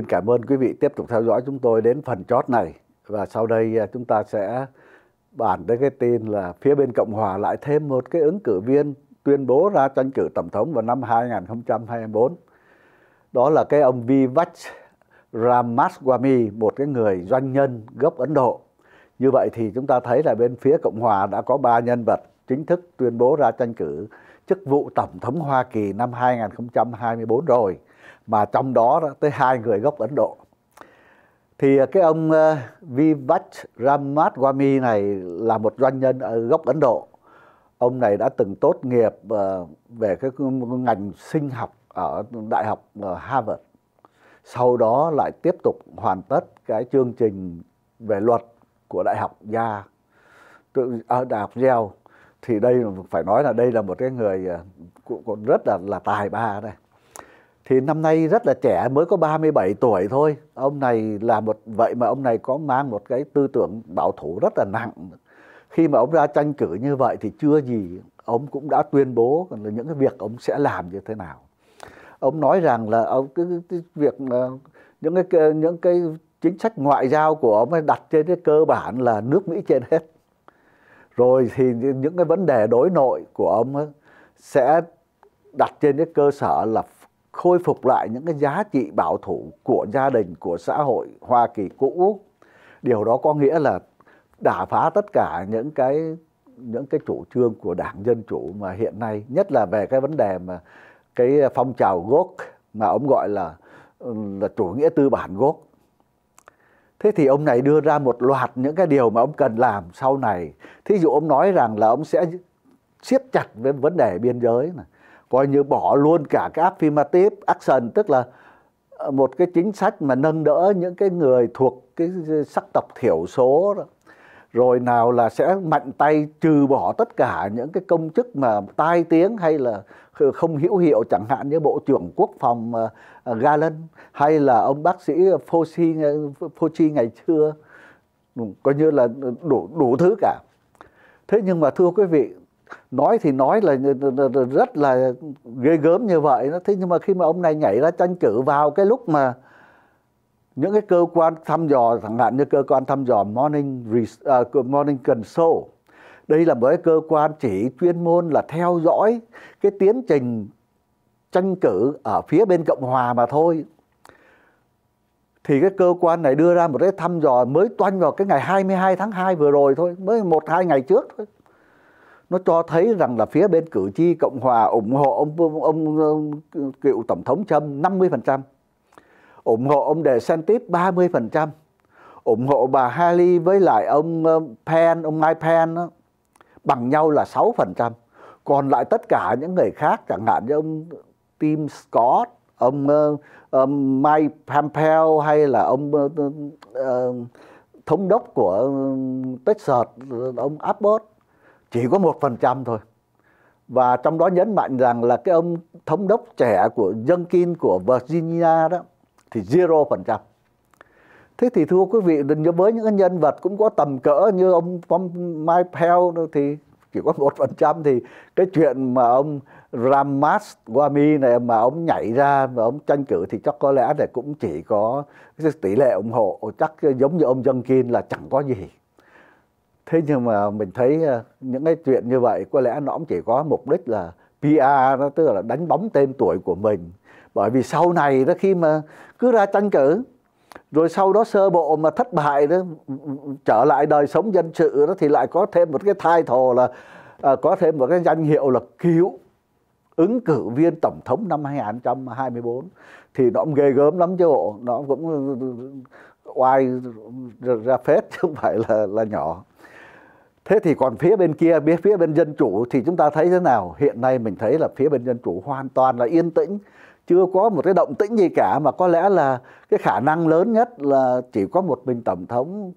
Xin cảm ơn quý vị tiếp tục theo dõi chúng tôi đến phần chót này và sau đây à, chúng ta sẽ bàn tới cái tin là phía bên Cộng hòa lại thêm một cái ứng cử viên tuyên bố ra tranh cử tổng thống vào năm 2024. Đó là cái ông Vivek Ramaswamy, một cái người doanh nhân gốc Ấn Độ. Như vậy thì chúng ta thấy là bên phía Cộng hòa đã có ba nhân vật chính thức tuyên bố ra tranh cử chức vụ tổng thống Hoa Kỳ năm 2024 rồi mà trong đó tới hai người gốc Ấn Độ thì ờ, cái ông ờ, Vivek Ramaswamy này là một doanh nhân ở gốc Ấn Độ ông này đã từng tốt nghiệp ờ, về cái ngành sinh học ở đại học Harvard sau đó lại tiếp tục hoàn tất cái chương trình về luật của đại học Yale ở đại học Yale thì đây phải nói là đây là một cái người cũng rất là là tài ba đây thì năm nay rất là trẻ mới có 37 tuổi thôi ông này là một vậy mà ông này có mang một cái tư tưởng bảo thủ rất là nặng khi mà ông ra tranh cử như vậy thì chưa gì ông cũng đã tuyên bố là những cái việc ông sẽ làm như thế nào ông nói rằng là ông cái, cái việc những cái những cái chính sách ngoại giao của ông ấy đặt trên cái cơ bản là nước Mỹ trên hết rồi thì những cái vấn đề đối nội của ông ấy sẽ đặt trên cái cơ sở là khôi phục lại những cái giá trị bảo thủ của gia đình của xã hội Hoa Kỳ cũ điều đó có nghĩa là đả phá tất cả những cái những cái chủ trương của đảng dân chủ mà hiện nay nhất là về cái vấn đề mà cái phong trào gốc mà ông gọi là là chủ nghĩa tư bản gốc thế thì ông này đưa ra một loạt những cái điều mà ông cần làm sau này thí dụ ông nói rằng là ông sẽ siết chặt với vấn đề biên giới này coi như bỏ luôn cả cái affirmative action tức là ờ, một cái chính sách mà nâng đỡ những cái người thuộc cái sắc tộc thiểu số đó. rồi nào là sẽ mạnh tay trừ bỏ tất cả những cái công chức mà tai tiếng hay là không hữu hiệu chẳng hạn như bộ trưởng quốc phòng ờ, ờ, Galen hay là ông bác sĩ Fauci Fauci ngày xưa ừ, coi như là đủ đủ thứ cả thế nhưng mà thưa quý vị nói thì nói là rất là ghê gớm như vậy nó thế nhưng mà khi mà ông này nhảy ra tranh cử vào cái lúc mà những cái cơ quan thăm dò chẳng hạn như cơ quan thăm dò morning uh, morning consult đây là một cái cơ quan chỉ chuyên môn là theo dõi cái tiến trình tranh cử ở phía bên cộng hòa mà thôi thì cái cơ quan này đưa ra một cái thăm dò mới toanh vào cái ngày 22 tháng 2 vừa rồi thôi, mới một hai ngày trước thôi nó cho thấy rằng là phía bên cử tri Cộng hòa ủng hộ ông ông, ông cựu tổng thống Trump 50%, ủng hộ ông DeSantis 30%, ủng hộ bà Haley với lại ông ờ, Pence, ông Mike Pence đó, bằng nhau là 6%. Còn lại tất cả những người khác chẳng hạn như ông Tim Scott, ông um, Mike Pompeo hay là ông uh, uh, thống đốc của Texas ông Abbott chỉ có một phần trăm thôi và trong đó nhấn mạnh rằng là cái ông thống đốc trẻ của dân kinh của Virginia đó thì zero phần trăm thế thì thưa quý vị với những nhân vật cũng có tầm cỡ như ông Mike Pell thì chỉ có một phần trăm thì cái chuyện mà ông Ramaswamy này mà ông nhảy ra và ông tranh cử thì chắc có lẽ là cũng chỉ có tỷ lệ ủng hộ chắc giống như ông dân kinh là chẳng có gì thế nhưng mà mình thấy ờ, những cái chuyện như vậy có lẽ nó cũng chỉ có mục đích là PR nó tức là đánh bóng tên tuổi của mình bởi vì sau này đó khi mà cứ ra tranh cử rồi sau đó sơ bộ mà thất bại đó trở lại đời sống dân sự đó thì lại có thêm một cái thai thồ là à, có thêm một cái danh hiệu là cứu ứng cử viên tổng thống năm 2024 thì nó cũng ghê gớm lắm chứ bộ nó cũng ừ, ừ, ừ, oai ra phết chứ không phải là là nhỏ thế thì còn phía bên kia phía phía bên dân chủ thì chúng ta thấy thế nào hiện nay mình thấy là phía bên dân chủ hoàn toàn là yên tĩnh chưa có một cái động tĩnh gì cả mà có lẽ là cái khả năng lớn nhất là chỉ có một mình tổng thống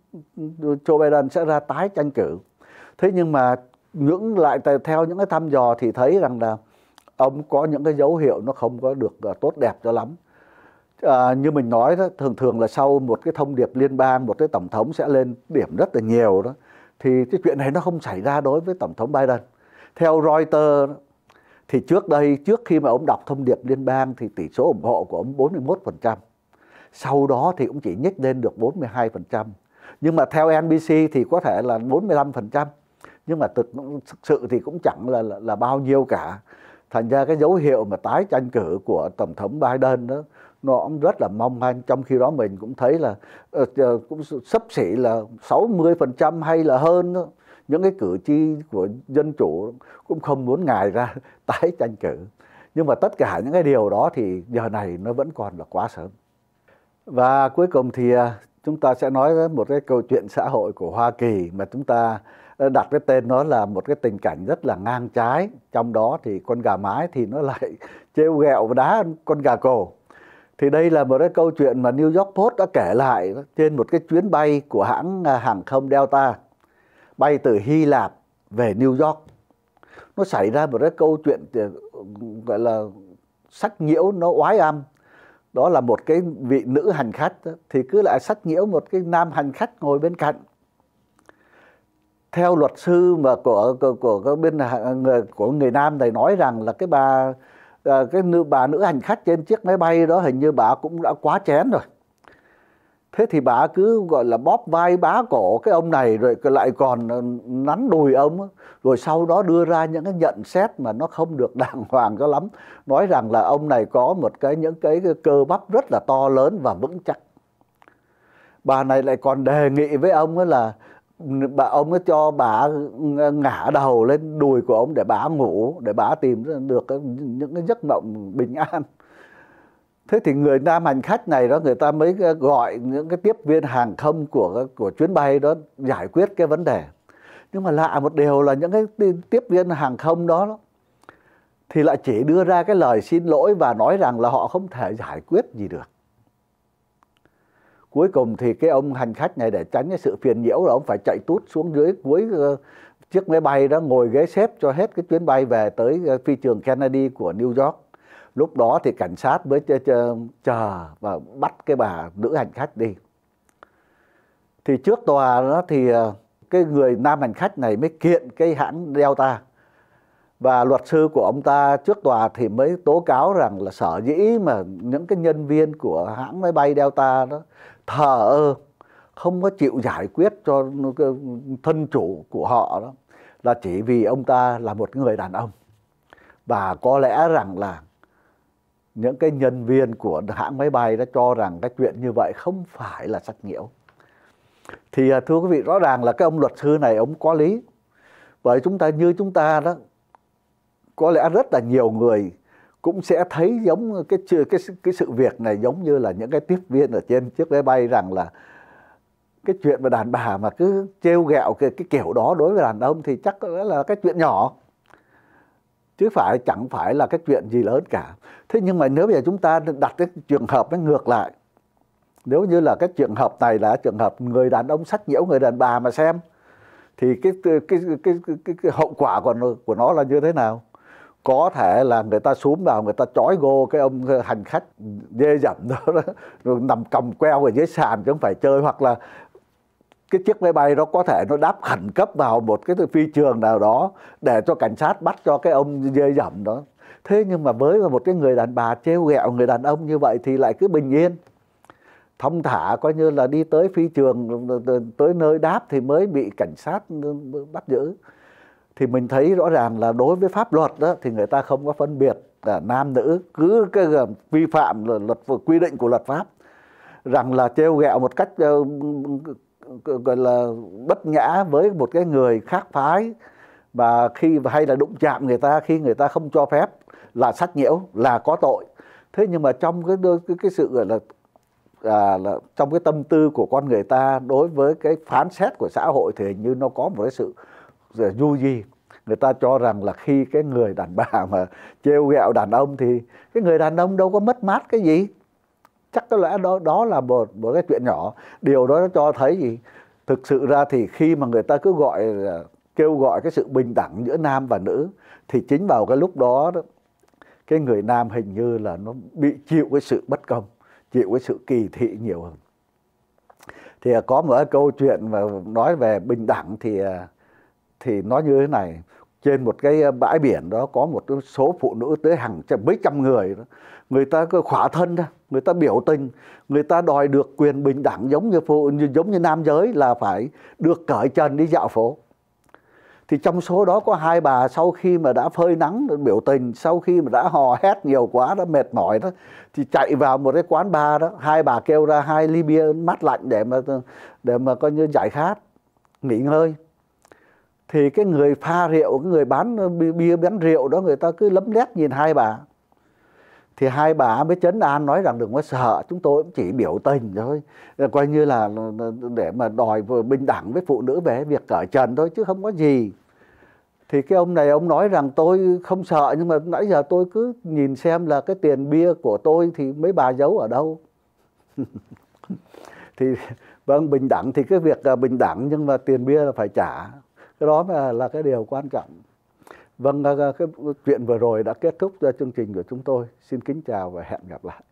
Joe Biden sẽ ra tái tranh cử thế nhưng mà những lại theo những cái thăm dò thì thấy rằng là ông có những cái dấu hiệu nó không có được à, tốt đẹp cho lắm à, như mình nói đó thường thường là sau một cái thông điệp liên bang một cái tổng thống sẽ lên điểm rất là nhiều đó thì cái chuyện này nó không xảy ra đối với tổng thống Biden. Theo Reuters thì trước đây trước khi mà ông đọc thông điệp liên bang thì tỷ số ủng hộ của ông 41%. Sau đó thì cũng chỉ nhích lên được 42%. Nhưng mà theo NBC thì có thể là 45%. Nhưng mà thực, thực sự thì cũng chẳng là, là là bao nhiêu cả. Thành ra cái dấu hiệu mà tái tranh cử của tổng thống Biden đó nó cũng rất là mong manh trong khi đó mình cũng thấy là ờ, ờ, cũng sấp xỉ là 60% hay là hơn đó. những cái cử tri của dân chủ cũng không muốn ngài ra tái tranh cử nhưng mà tất cả những cái điều đó thì giờ này nó vẫn còn là quá sớm và cuối cùng thì à, chúng ta sẽ nói một cái câu chuyện xã hội của Hoa Kỳ mà chúng ta ờ, đặt cái tên nó là một cái tình cảnh rất là ngang trái trong đó thì con gà mái thì nó lại trêu ghẹo và đá con gà cổ thì đây là một cái câu chuyện mà New York Post đã kể lại trên một cái chuyến bay của hãng à, hàng không Delta bay từ Hy Lạp về New York nó xảy ra một cái câu chuyện ờ, gọi là sách nhiễu nó oái âm đó là một cái vị nữ hành khách thì cứ lại sách nhiễu một cái nam hành khách ngồi bên cạnh theo luật sư mà của của, của bên à, người của người nam này nói rằng là cái bà à, cái nữ bà nữ hành khách trên chiếc máy bay đó hình như bà cũng đã quá chén rồi thế thì bà cứ gọi là bóp vai bá cổ cái ông này rồi lại còn ờ, nắn đùi ông rồi sau đó đưa ra những cái nhận xét mà nó không được đàng hoàng cho lắm nói rằng là ông này có một cái những cái, cái cơ bắp rất là to lớn và vững chắc bà này lại còn đề nghị với ông là bà ông nó cho bà ngả đầu lên đùi của ông để bà ngủ để bà tìm được những cái giấc mộng bình an thế thì người nam hành khách này đó người ta mới gọi những cái tiếp viên hàng không của của chuyến bay đó giải quyết cái vấn đề nhưng mà lạ một điều là những cái tiếp viên hàng không đó thì lại chỉ đưa ra cái lời xin lỗi và nói rằng là họ không thể giải quyết gì được cuối cùng thì cái ông hành khách này để tránh cái sự phiền nhiễu là ông phải chạy tút xuống dưới cuối ờ, chiếc máy bay đó ngồi ghế xếp cho hết cái chuyến bay về tới ờ, phi trường Kennedy của New York lúc đó thì cảnh sát mới chờ và bắt cái bà nữ hành khách đi thì trước tòa đó thì ờ, cái người nam hành khách này mới kiện cái hãng Delta và luật sư của ông ta trước tòa thì mới tố cáo rằng là sở dĩ mà những cái nhân viên của hãng máy bay Delta đó thờ ơ không có chịu giải quyết cho thân chủ của họ đó là chỉ vì ông ta là một người đàn ông và có lẽ rằng là những cái nhân viên của hãng máy bay đã cho rằng cái chuyện như vậy không phải là sách nhiễu thì à, thưa quý vị rõ ràng là cái ông luật sư này ông có lý bởi chúng ta như chúng ta đó có lẽ rất là nhiều người cũng sẽ thấy giống cái cái cái sự việc này giống như là những cái tiếp viên ở trên chiếc máy bay rằng là cái chuyện mà đàn bà mà cứ trêu ghẹo cái, cái kiểu đó đối với đàn ông thì chắc là cái chuyện nhỏ chứ phải chẳng phải là cái chuyện gì lớn cả thế nhưng mà nếu bây giờ chúng ta đặt cái trường hợp nó ngược lại nếu như là cái trường hợp này là trường hợp người đàn ông sách nhiễu người đàn bà mà xem thì cái cái cái cái, cái, cái, cái hậu quả của nó, của nó là như thế nào có thể là người ta xuống vào người ta trói gô cái ông ờ, hành khách dê dậm đó, đó rồi nằm cầm queo ở dưới sàn chứ không phải chơi hoặc là cái chiếc máy bay đó có thể nó đáp khẩn cấp vào một cái phi trường nào đó để cho cảnh sát bắt cho cái ông dê dậm đó thế nhưng mà với một cái người đàn bà trêu ghẹo người đàn ông như vậy thì lại cứ bình yên thông thả coi như là đi tới phi trường ờ, ờ, tới nơi đáp thì mới bị cảnh sát bắt giữ thì mình thấy rõ ràng là đối với pháp luật đó thì người ta không có phân biệt là nam nữ cứ cái vi phạm luật quy định của luật pháp rằng là trêu ghẹo một cách ờ, gọi là bất nhã với một cái người khác phái và khi hay là đụng chạm người ta khi người ta không cho phép là sát nhiễu là có tội thế nhưng mà trong cái cái, cái sự gọi là à, là trong cái tâm tư của con người ta đối với cái phán xét của xã hội thì hình như nó có một cái sự Dạ, du gì? người ta cho rằng là khi cái người đàn bà mà trêu ghẹo đàn ông thì cái người đàn ông đâu có mất mát cái gì chắc có lẽ đó đó là một một cái chuyện nhỏ điều đó nó cho thấy gì thực sự ra thì khi mà người ta cứ gọi kêu gọi cái sự bình đẳng giữa nam và nữ thì chính vào cái lúc đó, cái người nam hình như là nó bị chịu cái sự bất công chịu cái sự kỳ thị nhiều hơn thì à, có một cái câu chuyện mà nói về bình đẳng thì à, thì nó như thế này trên một cái ờ, bãi biển đó có một số phụ nữ tới hàng trăm mấy trăm người đó. người ta cứ khỏa thân ra người ta biểu tình người ta đòi được quyền bình đẳng giống như phụ giống như nam giới là phải được cởi trần đi dạo phố thì trong số đó có hai bà sau khi mà đã phơi nắng biểu tình sau khi mà đã hò hét nhiều quá đã mệt mỏi đó thì chạy vào một cái quán bar đó hai bà kêu ra hai ly bia mát lạnh để mà để mà coi như giải khát nghỉ ngơi thì cái người pha rượu cái người bán bia bán rượu đó người ta cứ lấm lét nhìn hai bà thì hai bà mới chấn an nói rằng đừng có sợ chúng tôi cũng chỉ biểu tình thôi ờ, coi như là để mà đòi bình đẳng với phụ nữ về việc cởi trần thôi chứ không có gì thì cái ông này ông nói rằng tôi không sợ nhưng mà nãy giờ tôi cứ nhìn xem là cái tiền bia của tôi thì mấy bà giấu ở đâu thì vâng bình đẳng thì cái việc à, bình đẳng nhưng mà tiền bia là phải trả cái đó là, là cái điều quan trọng vâng à, à, cái chuyện vừa rồi đã kết thúc chương trình của chúng tôi xin kính chào và hẹn gặp lại